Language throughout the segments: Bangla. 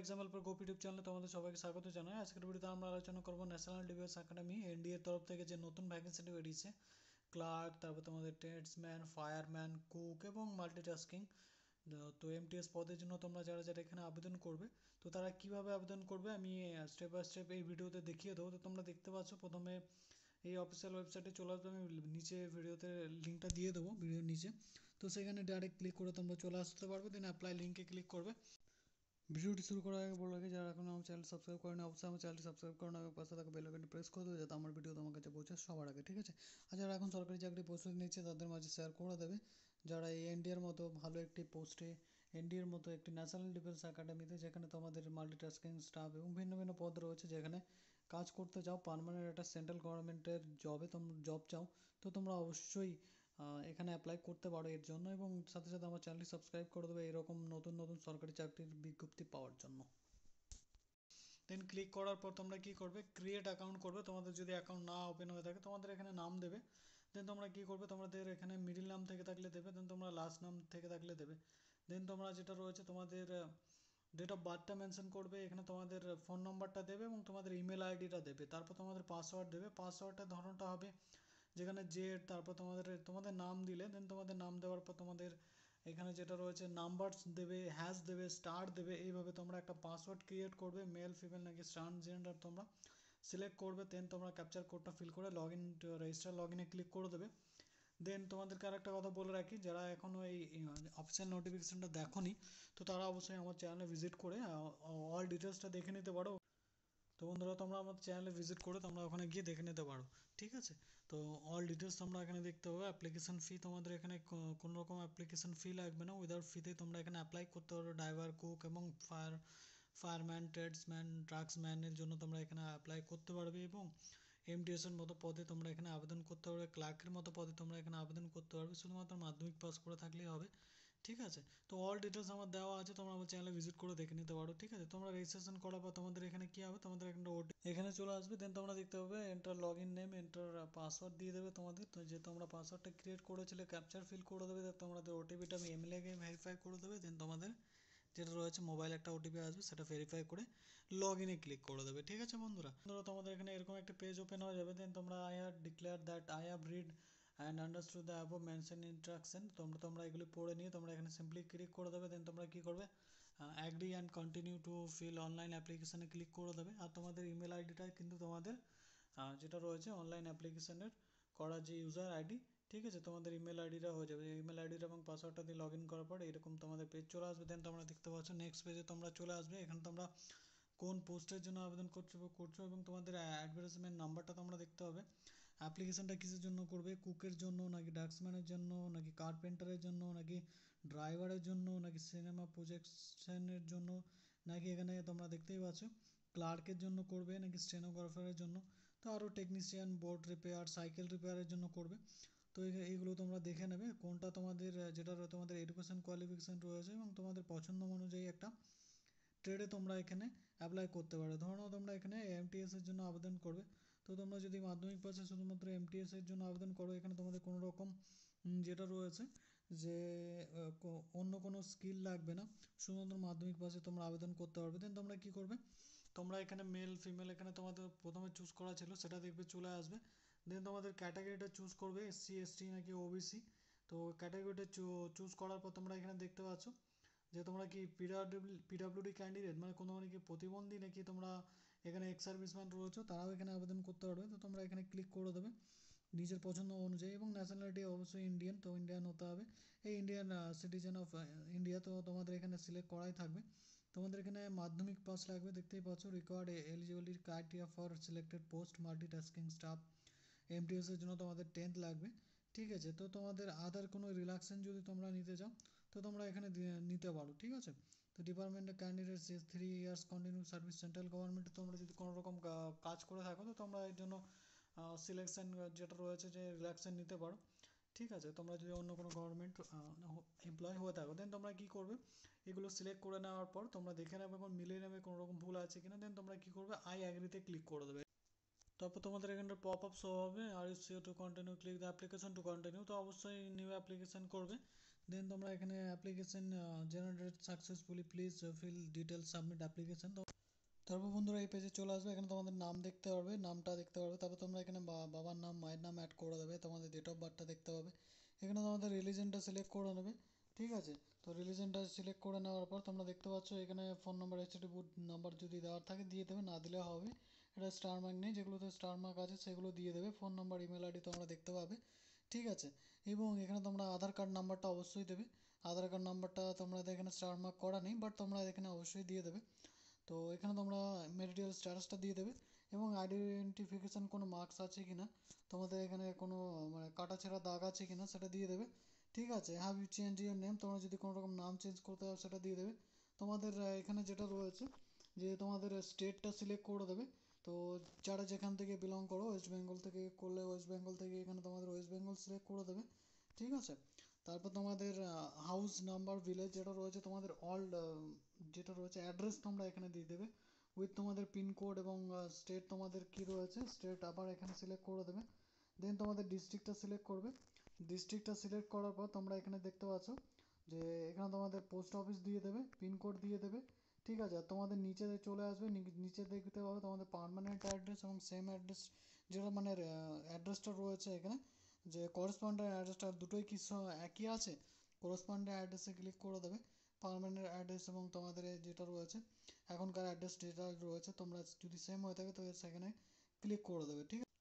এক্সাম্পল পর গোপ ইউটিউব চ্যানেলে তোমাদের সবাইকে স্বাগত জানাই আজকের ভিডিওতে আমরা আলোচনা করবো ন্যাশনাল ডিফেন্স একাডেমি এনডিএর তরফ থেকে যে নতুন ভ্যাকেন্সিটি বেরিয়েছে ক্লার্ক তারপর তোমাদের ট্রেডসম্যান ফায়ারম্যান কুক এবং মাল্টিটাস্কিং তো এমটিএস পদের জন্য তোমরা যারা যারা এখানে আবেদন করবে তো তারা কিভাবে আবেদন করবে আমি স্টেপ বাই স্টেপ এই ভিডিওতে দেখিয়ে দেবো তো তোমরা দেখতে পাচ্ছ প্রথমে এই অফিসিয়াল ওয়েবসাইটে চলে আসবে আমি নিচে ভিডিওতে লিঙ্কটা দিয়ে দেবো ভিডিওর নিচে তো সেখানে ডাইরেক্ট ক্লিক করে তোমরা চলে আসতে পারবে দেন অ্যাপ্লাই লিঙ্কে ক্লিক করবে ভিডিওটি শুরু করার আগে বলে রাখি যারা এখন আমার চ্যানেল সাবস্ক্রাইব করেনি অবশ্যই আমার চ্যানেল সাবস্ক্রাইব করেন এবং পাশে থাকা আইকনটি প্রেস করে দেবে যাতে আমার ভিডিও তোমার কাছে পৌঁছে সবার আগে ঠিক আছে আর যারা এখন সরকারি চাকরি প্রস্তুতি নিচ্ছে তাদের মাঝে শেয়ার করে দেবে যারা এই এনডিএর মতো ভালো একটি পোস্টে এনডিএর মতো একটি ন্যাশনাল ডিফেন্স একাডেমিতে যেখানে তোমাদের মাল্টিটাস্কিং স্টাফ এবং ভিন্ন ভিন্ন পদ রয়েছে যেখানে কাজ করতে চাও পারমানেন্ট একটা সেন্ট্রাল গভর্নমেন্টের জবে তোমরা জব চাও তো তোমরা অবশ্যই এখানে অ্যাপ্লাই করতে পারো এর জন্য এবং সাথে সাথে আমার চ্যানেলটি সাবস্ক্রাইব করে দেবে এরকম নতুন নতুন সরকারি চাকরির বিজ্ঞপ্তি পাওয়ার জন্য দেন ক্লিক করার পর তোমরা কি করবে ক্রিয়েট অ্যাকাউন্ট করবে তোমাদের যদি অ্যাকাউন্ট না ওপেন হয়ে থাকে তোমাদের এখানে নাম দেবে দেন তোমরা কি করবে তোমাদের এখানে মিডিল নাম থেকে থাকলে দেবে দেন তোমরা লাস্ট নাম থেকে থাকলে দেবে দেন তোমরা যেটা রয়েছে তোমাদের ডেট অফ বার্থটা মেনশন করবে এখানে তোমাদের ফোন নম্বরটা দেবে এবং তোমাদের ইমেল আইডিটা দেবে তারপর তোমাদের পাসওয়ার্ড দেবে পাসওয়ার্ডটা ধরনটা হবে যেখানে জেড তারপর তোমাদের তোমাদের নাম দিলে দেন তোমাদের নাম দেওয়ার পর তোমাদের এখানে যেটা রয়েছে নাম্বারস দেবে হ্যাশ দেবে স্টার দেবে এইভাবে তোমরা একটা পাসওয়ার্ড ক্রিয়েট করবে মেল ফিমেল নাকি ট্রান্সজেন্ডার তোমরা সিলেক্ট করবে দেন তোমরা ক্যাপচার কোডটা ফিল করে লগ ইন রেজিস্টার লগ ইনে ক্লিক করে দেবে দেন তোমাদেরকে আর একটা কথা বলে রাখি যারা এখনও এই অফিসিয়াল নোটিফিকেশানটা দেখো তো তারা অবশ্যই আমার চ্যানেলে ভিজিট করে অল ডিটেলসটা দেখে নিতে পারো তো বন্ধুরা তোমরা আমাদের চ্যানেলে ভিজিট করে তোমরা ওখানে গিয়ে দেখে নিতে পারো ঠিক আছে তো অল ডিটেলস তোমরা এখানে দেখতে পাবে অ্যাপ্লিকেশন ফি তোমাদের এখানে কোনো রকম অ্যাপ্লিকেশন ফি লাগবে না উইদাউট ফিতে তোমরা এখানে অ্যাপ্লাই করতে পারো ড্রাইভার কুক এবং ফায়ার ফায়ারম্যান ট্রেডসম্যান ড্রাগসম্যানের জন্য তোমরা এখানে অ্যাপ্লাই করতে পারবে এবং এমডিএসের মতো পদে তোমরা এখানে আবেদন করতে পারবে ক্লার্কের মতো পদে তোমরা এখানে আবেদন করতে পারবে শুধুমাত্র মাধ্যমিক পাস করে থাকলেই হবে ঠিক আছে তো অল ডিটেলস আমার দেওয়া আছে তোমরা আমার চ্যানেলে ভিজিট করে দেখে নিতে পারো ঠিক আছে তোমরা রেজিস্ট্রেশন করার পর তোমাদের এখানে কি হবে তোমাদের এখানে এখানে চলে আসবে দেন তোমরা দেখতে পাবে enter log in name enter password দিয়ে দেবে তোমাদের তো যে তোমরা পাসওয়ার্ডটা ক্রিয়েট করেছিলে ক্যাপচার ফিল করে দেবে তোমাদের ওটিপিটা আমি গিয়ে ভেরিফাই করে দেবে দেন তোমাদের যেটা রয়েছে মোবাইল একটা ওটিপি আসবে সেটা ভেরিফাই করে লগ ইনে ক্লিক করে দেবে ঠিক আছে বন্ধুরা বন্ধুরা তোমাদের এখানে এরকম একটা পেজ ওপেন হয়ে যাবে দেন তোমরা I have declare that I have read and understood the above mention instruction তোমরা তোমরা এগুলি পড়ে নিয়ে তোমরা এখানে সিম্পলি ক্লিক করে দেবে দেন তোমরা কী করবে agree and continue to fill online অ্যাপ্লিকেশানে ক্লিক করে দেবে আর তোমাদের ইমেল আইডিটা কিন্তু তোমাদের যেটা রয়েছে অনলাইন অ্যাপ্লিকেশানের করা যে ইউজার আইডি ঠিক আছে তোমাদের ইমেল আইডিটা হয়ে যাবে ইমেল আইডিটা এবং পাসওয়ার্ডটা দিয়ে লগ ইন করার পর এরকম তোমাদের পেজ চলে আসবে দেন তোমরা দেখতে পাচ্ছ নেক্সট পেজে তোমরা চলে আসবে এখানে তোমরা কোন পোস্টের জন্য আবেদন করছো করছো এবং তোমাদের অ্যাডভার্টাইজমেন্ট নাম্বারটা তোমরা দেখতে হবে অ্যাপ্লিকেশনটা কিসের জন্য করবে কুকের জন্য নাকি ড্রাফটসম্যানের জন্য নাকি কার্পেন্টারের জন্য নাকি ড্রাইভারের জন্য নাকি সিনেমা প্রজেকশনের জন্য নাকি এখানে তোমরা দেখতেই পাচ্ছ ক্লার্কের জন্য করবে নাকি স্টেনোগ্রাফারের জন্য তো আরও টেকনিশিয়ান বোর্ড রিপেয়ার সাইকেল রিপেয়ারের জন্য করবে তো এইগুলো তোমরা দেখে নেবে কোনটা তোমাদের যেটা তোমাদের এডুকেশন কোয়ালিফিকেশান রয়েছে এবং তোমাদের পছন্দ অনুযায়ী একটা ট্রেডে তোমরা এখানে অ্যাপ্লাই করতে পারো ধরো তোমরা এখানে এর জন্য আবেদন করবে তো তোমরা যদি মাধ্যমিক পাশে শুধুমাত্র এমটিএস এর জন্য আবেদন করো এখানে তোমাদের কোনো রকম যেটা রয়েছে যে অন্য কোনো স্কিল লাগবে না শুধুমাত্র মাধ্যমিক পাশে তোমরা আবেদন করতে পারবে দেন তোমরা কি করবে তোমরা এখানে মেল ফিমেল এখানে তোমাদের প্রথমে চুজ করা ছিল সেটা দেখবে চলে আসবে দেন তোমাদের ক্যাটাগরিটা চুজ করবে এসসি এসটি নাকি ওবিসি তো ক্যাটাগরিটা চুজ করার পর তোমরা এখানে দেখতে পাচ্ছ যে তোমরা কি পিডাব্লিউ পিডাব্লিউডি ক্যান্ডিডেট মানে কোনো মানে কি প্রতিবন্ধী নাকি তোমরা এখানে এক্স সার্ভিসম্যান রয়েছে তারাও এখানে আবেদন করতে পারবে তো তোমরা এখানে ক্লিক করে দেবে নিজের পছন্দ অনুযায়ী এবং ন্যাশনালিটি অবশ্যই ইন্ডিয়ান তো ইন্ডিয়ান হতে হবে এই ইন্ডিয়ান সিটিজেন অফ ইন্ডিয়া তো তোমাদের এখানে সিলেক্ট করাই থাকবে তোমাদের এখানে মাধ্যমিক পাস লাগবে দেখতেই পাচ্ছ required eligibility criteria for selected post multi tasking staff এমটিএসের জন্য তোমাদের টেন্থ লাগবে ঠিক আছে তো তোমাদের আদার কোনো রিলাক্সেশন যদি তোমরা নিতে চাও তো তোমরা এখানে নিতে পারো ঠিক আছে তো ডিপার্টমেন্টের ক্যান্ডিডেটস যে three years continue service central গভর্নমেন্টে তোমরা যদি কোনো রকম কাজ করে থাকো তো তোমরা এর জন্য সিলেকশন যেটা রয়েছে যে রিল্যাকশন নিতে পারো ঠিক আছে তোমরা যদি অন্য কোনো গভর্নমেন্ট এমপ্লয় হয়ে থাকো দেন তোমরা কী করবে এগুলো সিলেক্ট করে নেওয়ার পর তোমরা দেখে নেবে এবং মিলিয়ে নেবে কোনো রকম ভুল আছে কিনা দেন তোমরা কী করবে আই অ্যাগ্রিতে ক্লিক করে দেবে তারপর তোমাদের এখানটা পপ আপ শো হবে are you sure to continue click the application to continue তো অবশ্যই নিউ অ্যাপ্লিকেশন করবে দেন তোমরা এখানে application generate successfully please fill details submit application তারপর বন্ধুরা এই পেজে চলে আসবে এখানে তোমাদের নাম দেখতে পারবে নামটা দেখতে পারবে তারপর তোমরা এখানে বাবার নাম মায়ের নাম অ্যাড করে দেবে তোমাদের ডেট অফ বার্থটা দেখতে পাবে এখানে তোমাদের রিলিজনটা সিলেক্ট করে নেবে ঠিক আছে তো রিলিজনটা সিলেক্ট করে নেওয়ার পর তোমরা দেখতে পাচ্ছ এখানে ফোন নাম্বার বুট নাম্বার যদি দেওয়ার থাকে দিয়ে দেবে না দিলে হবে এটা স্টার মার্ক নেই যেগুলোতে স্টার মার্ক আছে সেগুলো দিয়ে দেবে ফোন নাম্বার ইমেল আইডি তোমরা দেখতে পাবে ঠিক আছে এবং এখানে তোমরা আধার কার্ড নাম্বারটা অবশ্যই দেবে আধার কার্ড নাম্বারটা তোমরা এখানে স্টার মার্ক করা নেই বাট তোমরা এখানে অবশ্যই দিয়ে দেবে তো এখানে তোমরা মেরিটাল স্ট্যাটাসটা দিয়ে দেবে এবং আইডেন্টিফিকেশান কোনো মার্কস আছে কি না তোমাদের এখানে কোনো মানে ছেঁড়া দাগ আছে কি না সেটা দিয়ে দেবে ঠিক আছে have you change your name তোমরা যদি কোনো রকম নাম চেঞ্জ করতে হয় সেটা দিয়ে দেবে তোমাদের এখানে যেটা রয়েছে যে তোমাদের স্টেটটা সিলেক্ট করে দেবে তো যারা যেখান থেকে বিলং করো ওয়েস্ট বেঙ্গল থেকে করলে ওয়েস্ট বেঙ্গল থেকে এখানে তোমাদের ওয়েস্ট বেঙ্গল সিলেক্ট করে দেবে ঠিক আছে তারপর তোমাদের হাউস নাম্বার ভিলেজ যেটা রয়েছে তোমাদের অল্ড যেটা রয়েছে অ্যাড্রেস তোমরা এখানে দিয়ে দেবে উইথ তোমাদের পিনকোড এবং স্টেট তোমাদের কি রয়েছে স্টেট আবার এখানে সিলেক্ট করে দেবে দেন তোমাদের ডিস্ট্রিক্টটা সিলেক্ট করবে ডিস্ট্রিক্টটা সিলেক্ট করার পর তোমরা এখানে দেখতে পাচ্ছ যে এখানে তোমাদের পোস্ট অফিস দিয়ে দেবে পিনকোড দিয়ে দেবে ঠিক আছে আর তোমাদের নিচে চলে আসবে নিচে দেখতে পাবে তোমাদের পারমানেন্ট অ্যাড্রেস এবং সেম অ্যাড্রেস যেটা মানে অ্যাড্রেসটা রয়েছে এখানে যে করসপন্ডেন্ট অ্যাড্রেসটা দুটোই কি একই আছে করসপন্ডেন্ট অ্যাড্রেসে ক্লিক করে দেবে পারমানেন্ট অ্যাড্রেস এবং তোমাদের যেটা রয়েছে এখনকার অ্যাড্রেস যেটা রয়েছে তোমরা যদি সেম হয়ে থাকে তো সেখানে ক্লিক করে দেবে ঠিক আছে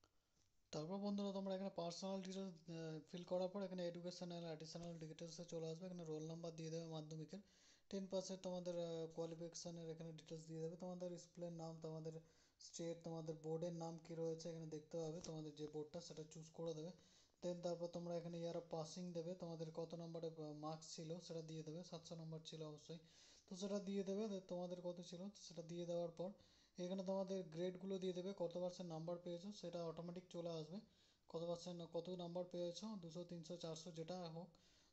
তারপর বন্ধুরা তোমরা এখানে পার্সোনাল ডিটেলস ফিল করার পর এখানে এডুকেশনাল অ্যাডিশনাল ডিটেলসে চলে আসবে এখানে রোল নাম্বার দিয়ে দেবে মাধ্যমিকের টেন পাশে তোমাদের কোয়ালিফিকেশানের এখানে ডিটেলস দিয়ে দেবে তোমাদের স্কুলের নাম তোমাদের স্টেট তোমাদের বোর্ডের নাম কী রয়েছে এখানে দেখতে হবে তোমাদের যে বোর্ডটা সেটা চুজ করে দেবে দেন তারপর তোমরা এখানে ইয়ার পাসিং দেবে তোমাদের কত নম্বরে মার্কস ছিল সেটা দিয়ে দেবে সাতশো নম্বর ছিল অবশ্যই তো সেটা দিয়ে দেবে তোমাদের কত ছিল সেটা দিয়ে দেওয়ার পর এখানে তোমাদের গ্রেডগুলো দিয়ে দেবে কত পার্সেন্ট নাম্বার পেয়েছো সেটা অটোমেটিক চলে আসবে কত পার্সেন্ট কত নাম্বার পেয়েছো দুশো তিনশো চারশো যেটা হোক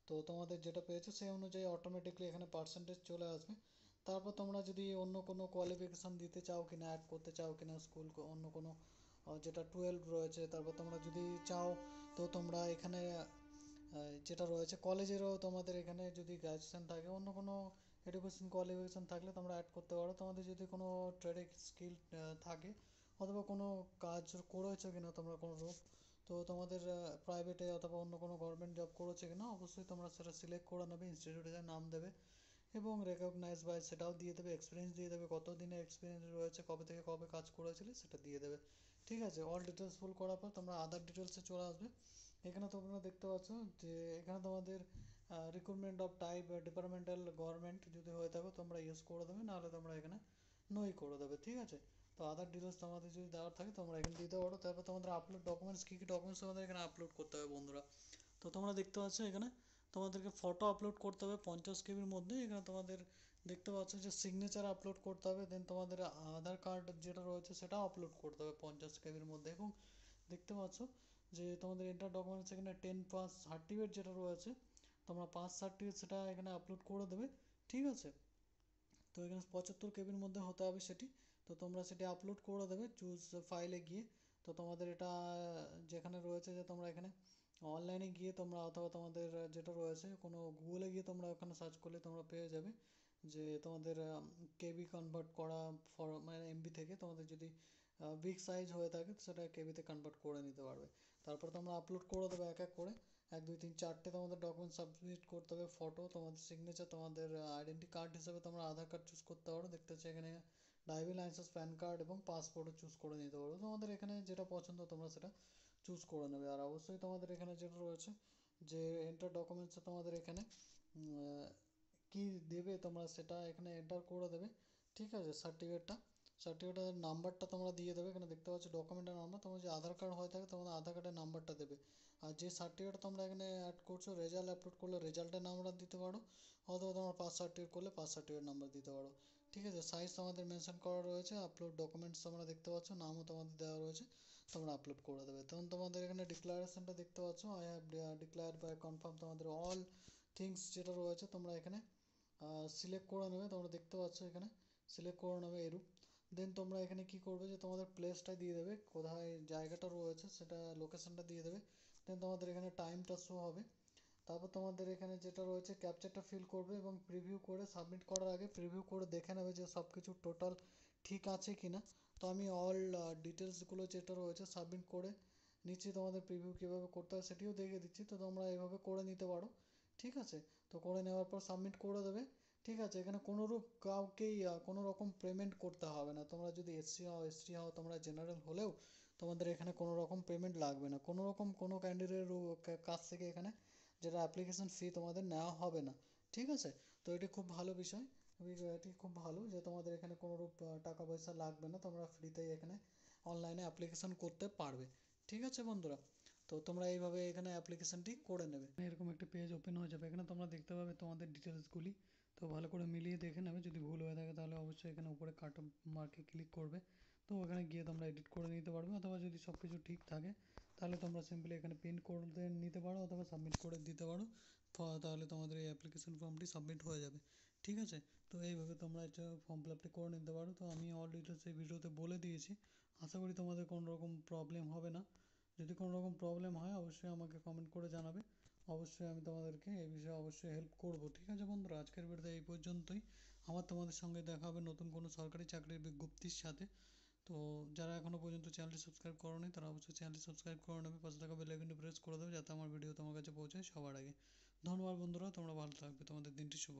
তো তোমাদের যেটা পেয়েছে সেই অনুযায়ী অটোমেটিকলি এখানে পার্সেন্টেজ চলে আসবে তারপর তোমরা যদি অন্য কোনো কোয়ালিফিকেশান দিতে চাও কিনা অ্যাড করতে চাও কিনা স্কুল অন্য কোনো যেটা টুয়েলভ রয়েছে তারপর তোমরা যদি চাও তো তোমরা এখানে যেটা রয়েছে কলেজেরও তোমাদের এখানে যদি গ্র্যাজুয়েশান থাকে অন্য কোনো এডুকেশন কোয়ালিফিকেশান থাকলে তোমরা অ্যাড করতে পারো তোমাদের যদি কোনো ট্রেডিং স্কিল থাকে অথবা কোনো কাজ করেছো কিনা তোমরা কোনো রূপ তো তোমাদের প্রাইভেটে অথবা অন্য কোনো গভর্নমেন্ট জব করেছে কিনা অবশ্যই তোমরা সেটা সিলেক্ট করে নেবে ইনস্টিটিউটের নাম দেবে এবং রেকগনাইজ বাই সেটাও দিয়ে দেবে এক্সপিরিয়েন্স দিয়ে দেবে কত দিনের এক্সপিরিয়েন্স রয়েছে কবে থেকে কবে কাজ করেছিলে সেটা দিয়ে দেবে ঠিক আছে অল ডিটেলস ফুল করার পর তোমরা আদার ডিটেলসে চলে আসবে এখানে তোমরা দেখতে পাচ্ছ যে এখানে তোমাদের recruitment of type departmental government যদি হয়ে থাকো তোমরা ইউজ করে দেবে নাহলে তোমরা এখানে নই করে দেবে ঠিক আছে তো আদার ডিটেলস তোমাদের যদি দেওয়ার থাকে তোমরা এখানে দিতে পারো তারপর তোমাদের আপলোড ডকুমেন্টস কী কী ডকুমেন্টস তোমাদের এখানে আপলোড করতে হবে বন্ধুরা তো তোমরা দেখতে পাচ্ছ এখানে তোমাদেরকে ফটো আপলোড করতে হবে পঞ্চাশ কেবির মধ্যে এখানে তোমাদের দেখতে পাচ্ছ যে সিগনেচার আপলোড করতে হবে দেন তোমাদের আধার কার্ড যেটা রয়েছে সেটাও আপলোড করতে হবে পঞ্চাশ কেবির মধ্যে এবং দেখতে পাচ্ছ যে তোমাদের এন্টার ডকুমেন্টস এখানে টেন পাস সার্টিফিকেট যেটা রয়েছে তোমরা পাঁচ সার্টিফিকেট সেটা এখানে আপলোড করে দেবে ঠিক আছে তো এখানে পঁচাত্তর কেবির মধ্যে হতে হবে সেটি তো তোমরা সেটা আপলোড করে দেবে চুজ ফাইলে গিয়ে তো তোমাদের এটা যেখানে রয়েছে যে তোমরা এখানে অনলাইনে গিয়ে তোমরা অথবা তোমাদের যেটা রয়েছে কোনো গুগলে গিয়ে তোমরা ওখানে সার্চ করলে তোমরা পেয়ে যাবে যে তোমাদের কেবি কনভার্ট করা ফর মানে এমবি থেকে তোমাদের যদি বিগ সাইজ হয়ে থাকে তো সেটা কেবিতে কনভার্ট করে নিতে পারবে তারপর তোমরা আপলোড করে দেবে এক এক করে এক দুই তিন চারটে তোমাদের ডকুমেন্ট সাবমিট করতে হবে ফটো তোমাদের সিগনেচার তোমাদের আইডেন্টি কার্ড হিসেবে তোমরা আধার কার্ড চুজ করতে পারো দেখতে হচ্ছে এখানে ড্রাইভিং লাইসেন্স প্যান কার্ড এবং পাসপোর্টও চুজ করে নিতে পারো তোমাদের এখানে যেটা পছন্দ তোমরা সেটা চুজ করে নেবে আর অবশ্যই তোমাদের এখানে যেটা রয়েছে যে এন্টার ডকুমেন্টস তোমাদের এখানে কী দেবে তোমরা সেটা এখানে এন্টার করে দেবে ঠিক আছে সার্টিফিকেটটা সার্টিফিকেটের নাম্বারটা তোমরা দিয়ে দেবে এখানে দেখতে পাচ্ছ ডকুমেন্টের নাম্বার তোমার যে আধার কার্ড হয়ে থাকে তোমাদের আধার কার্ডের নাম্বারটা দেবে আর যে সার্টিফিকেট তোমরা এখানে অ্যাড করছো রেজাল্ট আপলোড করলে রেজাল্টের নাম্বার দিতে পারো অথবা তোমার পাস সার্টিফিকেট করলে পাস সার্টিফিকেট নাম্বার দিতে পারো ঠিক আছে সাইজ তোমাদের মেনশন করা রয়েছে আপলোড ডকুমেন্টস তোমরা দেখতে পাচ্ছ নামও তোমাদের দেওয়া রয়েছে তোমরা আপলোড করে দেবে তখন তোমাদের এখানে ডিক্লারেশনটা দেখতে পাচ্ছ আই হ্যাভ ডিক্লায়ার বা কনফার্ম তোমাদের অল থিংস যেটা রয়েছে তোমরা এখানে সিলেক্ট করে নেবে তোমরা দেখতে পাচ্ছ এখানে সিলেক্ট করে নেবে এরূপ দেন তোমরা এখানে কি করবে যে তোমাদের প্লেসটা দিয়ে দেবে কোথায় জায়গাটা রয়েছে সেটা লোকেশনটা দিয়ে দেবে দেন তোমাদের এখানে টাইমটা শো হবে তারপর তোমাদের এখানে যেটা রয়েছে ক্যাপচারটা ফিল করবে এবং প্রিভিউ করে সাবমিট করার আগে প্রিভিউ করে দেখে নেবে যে সব কিছু টোটাল ঠিক আছে কি না তো আমি অল ডিটেলসগুলো যেটা রয়েছে সাবমিট করে নিচ্ছি তোমাদের প্রিভিউ কীভাবে করতে হয় সেটিও দেখে দিচ্ছি তো তোমরা এভাবে করে নিতে পারো ঠিক আছে তো করে নেওয়ার পর সাবমিট করে দেবে ঠিক আছে এখানে কোনোরূপ কাউকেই কোনো রকম পেমেন্ট করতে হবে না তোমরা যদি এসসি হও এসটি হও তোমরা জেনারেল হলেও তোমাদের এখানে কোনো রকম পেমেন্ট লাগবে না কোনো রকম কোনো ক্যান্ডিডেটের কাছ থেকে এখানে যেটা অ্যাপ্লিকেশন ফি তোমাদের নেওয়া হবে না ঠিক আছে তো এটি খুব ভালো বিষয় এটি খুব ভালো যে তোমাদের এখানে কোনোরূপ টাকা পয়সা লাগবে না তোমরা ফ্রিতেই এখানে অনলাইনে অ্যাপ্লিকেশন করতে পারবে ঠিক আছে বন্ধুরা তো তোমরা এইভাবে এখানে অ্যাপ্লিকেশনটি করে নেবে এরকম একটা পেজ ওপেন হয়ে যাবে এখানে তোমরা দেখতে পাবে তোমাদের ডিটেলসগুলি তো ভালো করে মিলিয়ে দেখে নেবে যদি ভুল হয়ে থাকে তাহলে অবশ্যই এখানে উপরে কাট মার্কে ক্লিক করবে তো ওখানে গিয়ে তোমরা এডিট করে নিতে পারবে অথবা যদি সব কিছু ঠিক থাকে তাহলে তোমরা সিম্পলি এখানে প্রিন্ট করে নিতে পারো অথবা সাবমিট করে দিতে পারো তাহলে তোমাদের এই অ্যাপ্লিকেশন ফর্মটি সাবমিট হয়ে যাবে ঠিক আছে তো এইভাবে তোমরা এটা ফর্ম ফিলাপটি করে নিতে পারো তো আমি অল ডিটেলস এই ভিডিওতে বলে দিয়েছি আশা করি তোমাদের কোনো রকম প্রবলেম হবে না যদি কোনো রকম প্রবলেম হয় অবশ্যই আমাকে কমেন্ট করে জানাবে অবশ্যই আমি তোমাদেরকে এই বিষয়ে অবশ্যই হেল্প করব ঠিক আছে বন্ধুরা আজকের ভিডিওতে এই পর্যন্তই আমার তোমাদের সঙ্গে দেখা হবে নতুন কোনো সরকারি চাকরির বিজ্ঞপ্তির সাথে তো যারা এখনও পর্যন্ত চ্যানেলটি সাবস্ক্রাইব করোনি তারা অবশ্যই চ্যানেলটি সাবস্ক্রাইব করে নেবে পাশে থাকা বেল আইকনটি প্রেস করে দেবে যাতে আমার ভিডিও তোমার কাছে পৌঁছায় সবার আগে ধন্যবাদ বন্ধুরা তোমরা ভালো থাকবে তোমাদের দিনটি শুভ